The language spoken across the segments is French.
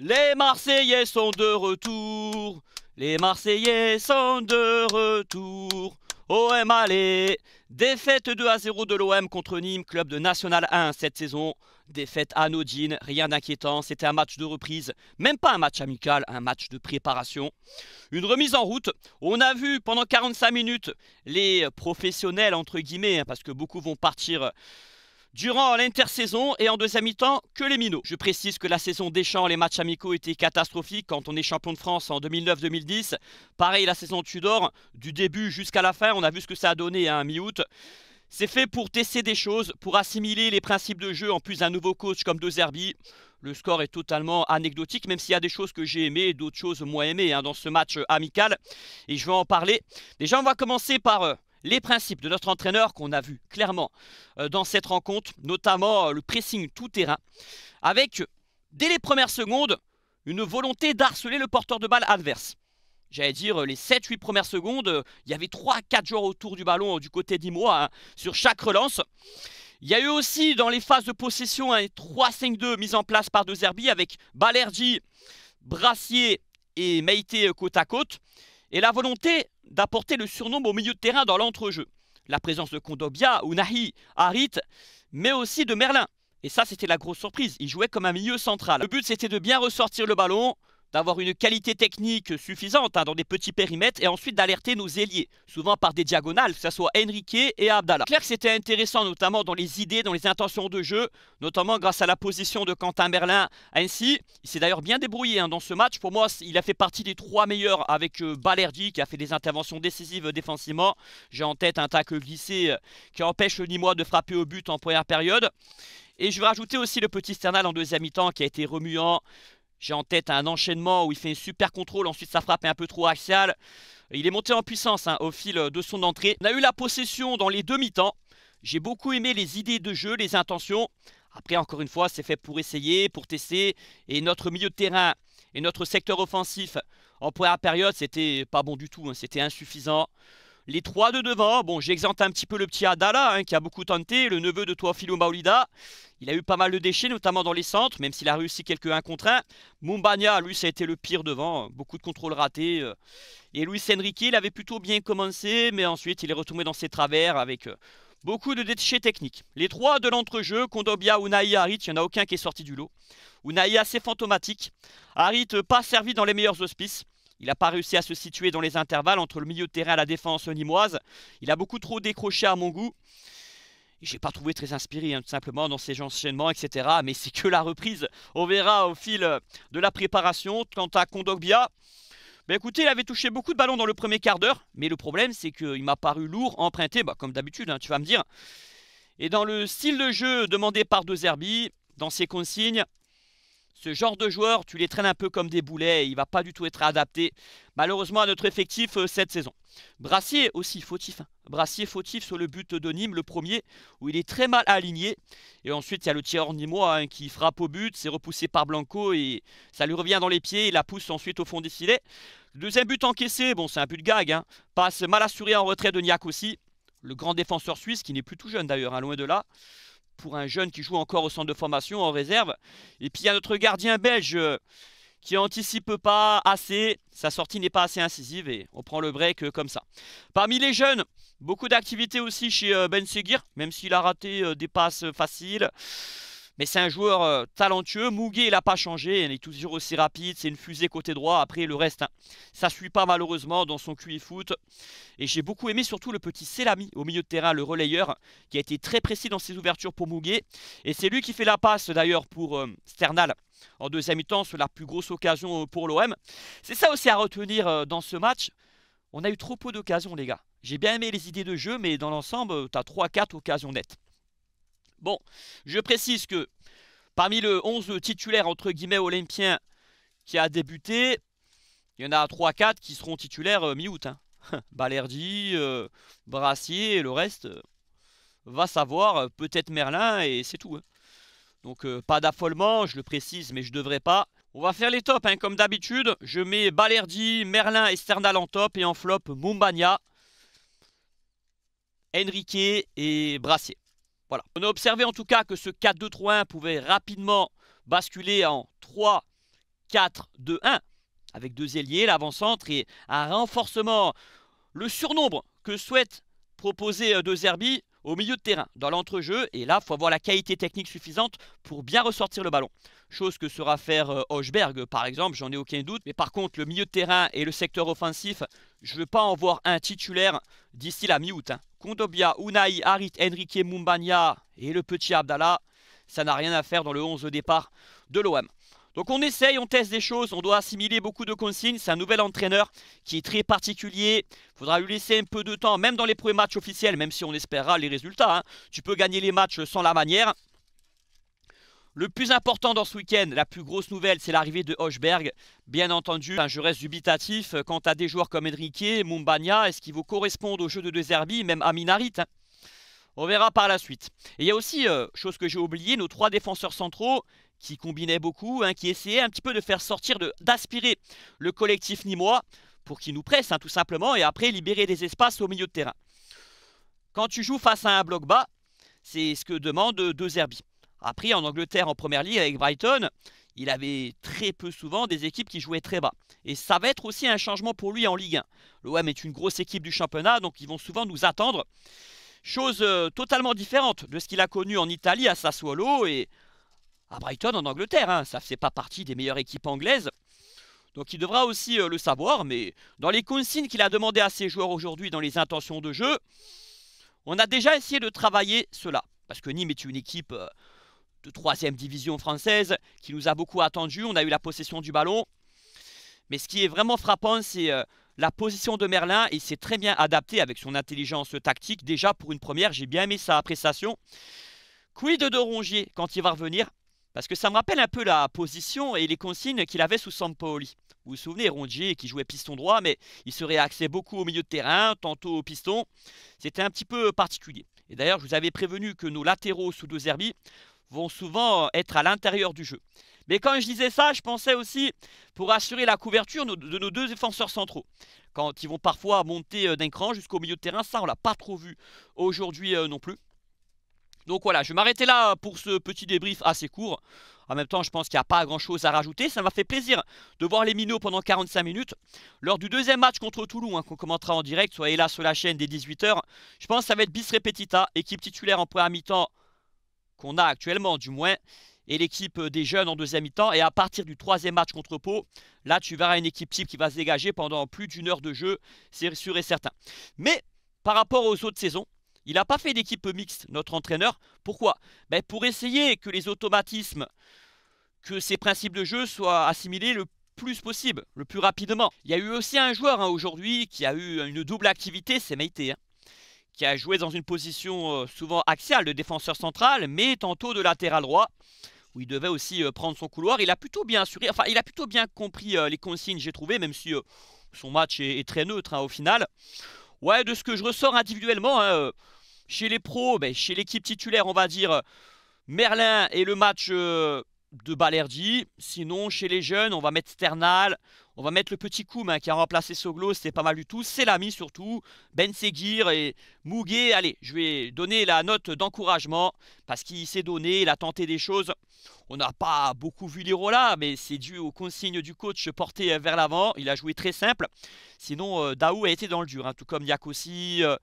Les Marseillais sont de retour. Les Marseillais sont de retour. OM allez. Défaite 2 à 0 de l'OM contre Nîmes, club de National 1 cette saison. Défaite anodine, rien d'inquiétant, c'était un match de reprise, même pas un match amical, un match de préparation. Une remise en route, on a vu pendant 45 minutes les professionnels, entre guillemets, hein, parce que beaucoup vont partir durant l'intersaison et en deuxième mi-temps que les minots. Je précise que la saison des champs, les matchs amicaux étaient catastrophiques quand on est champion de France en 2009-2010. Pareil, la saison Tudor, du début jusqu'à la fin, on a vu ce que ça a donné à un hein, mi-août. C'est fait pour tester des choses, pour assimiler les principes de jeu en plus d'un nouveau coach comme De Zerbi. Le score est totalement anecdotique, même s'il y a des choses que j'ai aimées et d'autres choses moins aimées hein, dans ce match amical. Et je vais en parler. Déjà, on va commencer par euh, les principes de notre entraîneur qu'on a vu clairement euh, dans cette rencontre, notamment euh, le pressing tout terrain, avec dès les premières secondes une volonté d'harceler le porteur de balle adverse. J'allais dire euh, les 7-8 premières secondes, il y avait 3-4 joueurs autour du ballon du côté d'Imoa hein, sur chaque relance. Il y a eu aussi dans les phases de possession un 3-5-2 mis en place par De Zerbi avec Balerdi, Brassier et Maïté côte à côte. Et la volonté d'apporter le surnom au milieu de terrain dans l'entrejeu. La présence de Kondobia, Unahi, Harit, mais aussi de Merlin. Et ça, c'était la grosse surprise. Il jouait comme un milieu central. Le but, c'était de bien ressortir le ballon d'avoir une qualité technique suffisante hein, dans des petits périmètres et ensuite d'alerter nos ailiers, souvent par des diagonales, que ce soit Enrique et Abdallah. que c'était intéressant notamment dans les idées, dans les intentions de jeu, notamment grâce à la position de Quentin Merlin ainsi. Il s'est d'ailleurs bien débrouillé hein, dans ce match. Pour moi, il a fait partie des trois meilleurs avec euh, Balerdi qui a fait des interventions décisives défensivement. J'ai en tête un tacle glissé euh, qui empêche le Nîmois de frapper au but en première période. Et je vais rajouter aussi le petit Sternal en deuxième mi-temps qui a été remuant, j'ai en tête un enchaînement où il fait un super contrôle, ensuite ça frappe un peu trop Axial, Il est monté en puissance hein, au fil de son entrée. On a eu la possession dans les demi temps J'ai beaucoup aimé les idées de jeu, les intentions. Après, encore une fois, c'est fait pour essayer, pour tester. Et notre milieu de terrain et notre secteur offensif en première période, c'était pas bon du tout. Hein, c'était insuffisant. Les trois de devant, bon, j'exemple un petit peu le petit Adala, hein, qui a beaucoup tenté, le neveu de Toafilo Maolida. Il a eu pas mal de déchets, notamment dans les centres, même s'il a réussi quelques 1 contre 1. Mumbania, lui, ça a été le pire devant, beaucoup de contrôles ratés. Euh. Et Luis Enrique, il avait plutôt bien commencé, mais ensuite, il est retombé dans ses travers avec euh, beaucoup de déchets techniques. Les trois de l'entrejeu, Kondobia, Unai Harit, il n'y en a aucun qui est sorti du lot. Unai assez fantomatique. Harit euh, pas servi dans les meilleurs hospices. Il n'a pas réussi à se situer dans les intervalles entre le milieu de terrain et la défense nîmoise. Il a beaucoup trop décroché à mon goût. J'ai pas trouvé très inspiré, hein, tout simplement, dans ces enchaînements, etc. Mais c'est que la reprise. On verra au fil de la préparation. Quant à Kondogbia, mais ben écoutez, il avait touché beaucoup de ballons dans le premier quart d'heure, mais le problème c'est qu'il m'a paru lourd, emprunté, bah, comme d'habitude, hein, tu vas me dire. Et dans le style de jeu demandé par De Zerbi, dans ses consignes, ce genre de joueur, tu les traînes un peu comme des boulets, il il va pas du tout être adapté malheureusement à notre effectif euh, cette saison. Brassier aussi fautif. Hein. Brassier fautif sur le but de Nîmes, le premier, où il est très mal aligné. Et ensuite, il y a le tireur Nîmois hein, qui frappe au but, c'est repoussé par Blanco et ça lui revient dans les pieds il la pousse ensuite au fond des filets. deuxième but encaissé, bon c'est un but de gag, hein. passe mal assuré en retrait de Niak aussi. Le grand défenseur suisse, qui n'est plus tout jeune d'ailleurs, loin de là pour un jeune qui joue encore au centre de formation en réserve. Et puis il y a notre gardien belge euh, qui anticipe pas assez, sa sortie n'est pas assez incisive et on prend le break euh, comme ça. Parmi les jeunes, beaucoup d'activités aussi chez euh, Ben Seguir, même s'il a raté des passes faciles. Mais c'est un joueur euh, talentueux. Mouguet, il n'a pas changé. Il est toujours aussi rapide. C'est une fusée côté droit. Après, le reste, hein, ça ne suit pas malheureusement dans son QI foot. Et j'ai beaucoup aimé surtout le petit Selami au milieu de terrain, le relayeur, qui a été très précis dans ses ouvertures pour Mouguet. Et c'est lui qui fait la passe d'ailleurs pour euh, Sternal en deuxième temps sur la plus grosse occasion euh, pour l'OM. C'est ça aussi à retenir dans ce match. On a eu trop peu d'occasions, les gars. J'ai bien aimé les idées de jeu, mais dans l'ensemble, tu as 3-4 occasions nettes. Bon, je précise que parmi le 11 titulaires entre guillemets olympien qui a débuté, il y en a 3-4 qui seront titulaires euh, mi-août. Hein. Balerdi, euh, Brassier et le reste, euh, va savoir, peut-être Merlin et c'est tout. Hein. Donc pas d'affolement, je le précise, mais je devrais pas. On va faire les tops, hein, comme d'habitude. Je mets Balerdi, Merlin et Sternal en top et en flop Mumbania, Enrique et Brassier. On a observé en tout cas que ce 4-2-3-1 pouvait rapidement basculer en 3-4-2-1 avec deux ailiers, l'avant-centre et un renforcement. Le surnombre que souhaite proposer euh, De Zerbi au milieu de terrain, dans l'entrejeu. Et là, il faut avoir la qualité technique suffisante pour bien ressortir le ballon. Chose que saura faire euh, Hochberg, par exemple, j'en ai aucun doute. Mais par contre, le milieu de terrain et le secteur offensif, je ne veux pas en voir un titulaire d'ici la mi-août. Hein. Kondobia, Unai, Harit, Enrique, Mumbanya et le petit Abdallah, ça n'a rien à faire dans le 11 départ de l'OM. Donc on essaye, on teste des choses, on doit assimiler beaucoup de consignes. C'est un nouvel entraîneur qui est très particulier. Il faudra lui laisser un peu de temps, même dans les premiers matchs officiels, même si on espérera les résultats. Hein. Tu peux gagner les matchs sans la manière. Le plus important dans ce week-end, la plus grosse nouvelle, c'est l'arrivée de Hochberg. Bien entendu, je reste dubitatif quant à des joueurs comme Enrique, Mumbania, est-ce qu'ils vont correspondre au jeu de Deserbi, même à Minarit hein? on verra par la suite. Et il y a aussi, euh, chose que j'ai oublié, nos trois défenseurs centraux, qui combinait beaucoup, hein, qui essayait un petit peu de faire sortir, d'aspirer le collectif nîmois pour qu'il nous presse hein, tout simplement et après libérer des espaces au milieu de terrain. Quand tu joues face à un bloc bas, c'est ce que demande De Zerbi. Après, en Angleterre, en première ligue, avec Brighton, il avait très peu souvent des équipes qui jouaient très bas. Et ça va être aussi un changement pour lui en Ligue 1. L'OM est une grosse équipe du championnat, donc ils vont souvent nous attendre. Chose euh, totalement différente de ce qu'il a connu en Italie à Sassuolo et à Brighton en Angleterre. Hein. Ça ne fait pas partie des meilleures équipes anglaises. Donc il devra aussi euh, le savoir, mais dans les consignes qu'il a demandé à ses joueurs aujourd'hui dans les intentions de jeu, on a déjà essayé de travailler cela. Parce que Nîmes est une équipe euh, de 3 division française qui nous a beaucoup attendu. On a eu la possession du ballon. Mais ce qui est vraiment frappant, c'est euh, la position de Merlin. Il s'est très bien adapté avec son intelligence tactique. Déjà pour une première, j'ai bien aimé sa prestation. Quid de Rongier quand il va revenir parce que ça me rappelle un peu la position et les consignes qu'il avait sous Sampaoli. Vous vous souvenez, Rondier qui jouait piston droit, mais il se réaxait beaucoup au milieu de terrain, tantôt au piston. C'était un petit peu particulier. Et d'ailleurs, je vous avais prévenu que nos latéraux sous deux herbies vont souvent être à l'intérieur du jeu. Mais quand je disais ça, je pensais aussi pour assurer la couverture de nos deux défenseurs centraux. Quand ils vont parfois monter euh, d'un cran jusqu'au milieu de terrain, ça on l'a pas trop vu aujourd'hui euh, non plus. Donc voilà, je vais m'arrêter là pour ce petit débrief assez court. En même temps, je pense qu'il n'y a pas grand chose à rajouter. Ça m'a fait plaisir de voir les minots pendant 45 minutes. Lors du deuxième match contre Toulouse, hein, qu'on commentera en direct, soyez là sur la chaîne dès 18h. Je pense que ça va être bis repetita, équipe titulaire en première mi-temps qu'on a actuellement du moins, et l'équipe des jeunes en deuxième mi-temps. Et à partir du troisième match contre Pau, là tu verras une équipe type qui va se dégager pendant plus d'une heure de jeu, c'est sûr et certain. Mais par rapport aux autres saisons, il n'a pas fait d'équipe mixte, notre entraîneur. Pourquoi ben Pour essayer que les automatismes, que ces principes de jeu soient assimilés le plus possible, le plus rapidement. Il y a eu aussi un joueur hein, aujourd'hui qui a eu une double activité, c'est Meite, hein, qui a joué dans une position euh, souvent axiale de défenseur central, mais tantôt de latéral droit où il devait aussi euh, prendre son couloir. Il a plutôt bien enfin, il a plutôt bien compris euh, les consignes, j'ai trouvé, même si son match est, très neutre hein, au final. Ouais, de ce que je ressors individuellement, hein, euh, chez les pros, chez l'équipe titulaire, on va dire, euh, Merlin et le match euh, de Balerdi. Sinon, chez les jeunes, on va mettre Sternal, on va mettre le petit Koum hein, qui a remplacé Soglo, c'était pas mal du tout. C'est l'ami surtout, Ben Seguir et Mouguet. Allez, je vais donner la note d'encouragement parce qu'il s'est donné, il a tenté des choses. On n'a pas beaucoup vu là mais c'est dû aux consignes du coach porté vers l'avant. Il a joué très simple. Sinon, euh, Daou a été dans le dur, hein, tout comme Yakossi. La euh,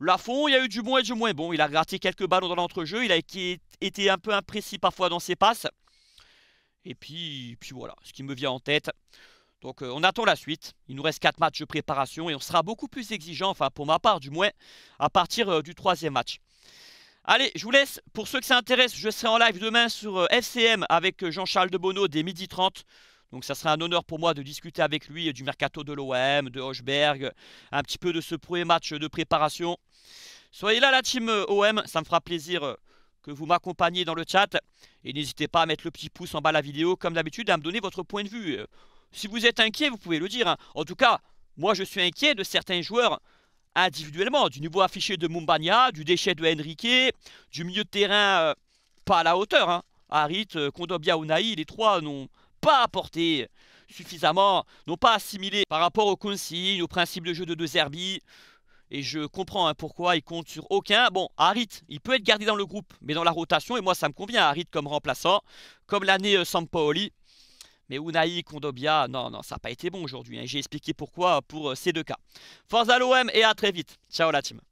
Lafont, il y a eu du bon et du moins bon. Il a gratté quelques ballons dans l'entrejeu. Il a été un peu imprécis parfois dans ses passes. Et puis, puis voilà, ce qui me vient en tête. Donc euh, on attend la suite. Il nous reste 4 matchs de préparation et on sera beaucoup plus exigeant, enfin pour ma part du moins, à partir euh, du troisième match. Allez, je vous laisse. Pour ceux que ça intéresse, je serai en live demain sur euh, FCM avec Jean-Charles de Debonneau dès 12h30. Donc ça sera un honneur pour moi de discuter avec lui du mercato de l'OM, de Hochberg, un petit peu de ce premier match de préparation. Soyez là la team OM, ça me fera plaisir que vous m'accompagnez dans le chat. Et n'hésitez pas à mettre le petit pouce en bas de la vidéo, comme d'habitude, à me donner votre point de vue. Si vous êtes inquiet, vous pouvez le dire. Hein. En tout cas, moi, je suis inquiet de certains joueurs individuellement, du niveau affiché de Mumbania, du déchet de Henrique, du milieu de terrain euh, pas à la hauteur. Hein. Harit, euh, Kondobia ou Naï, les trois n'ont pas apporté suffisamment, n'ont pas assimilé par rapport aux consignes, aux principes de jeu de deux Zerbi, et je comprends hein, pourquoi il compte sur aucun. Bon, Harit, il peut être gardé dans le groupe, mais dans la rotation. Et moi, ça me convient, Harit comme remplaçant. Comme l'année euh, Sampaoli. Mais Unai, Kondobia, non, non, ça n'a pas été bon aujourd'hui. Hein. J'ai expliqué pourquoi pour euh, ces deux cas. Force à l'OM et à très vite. Ciao la team.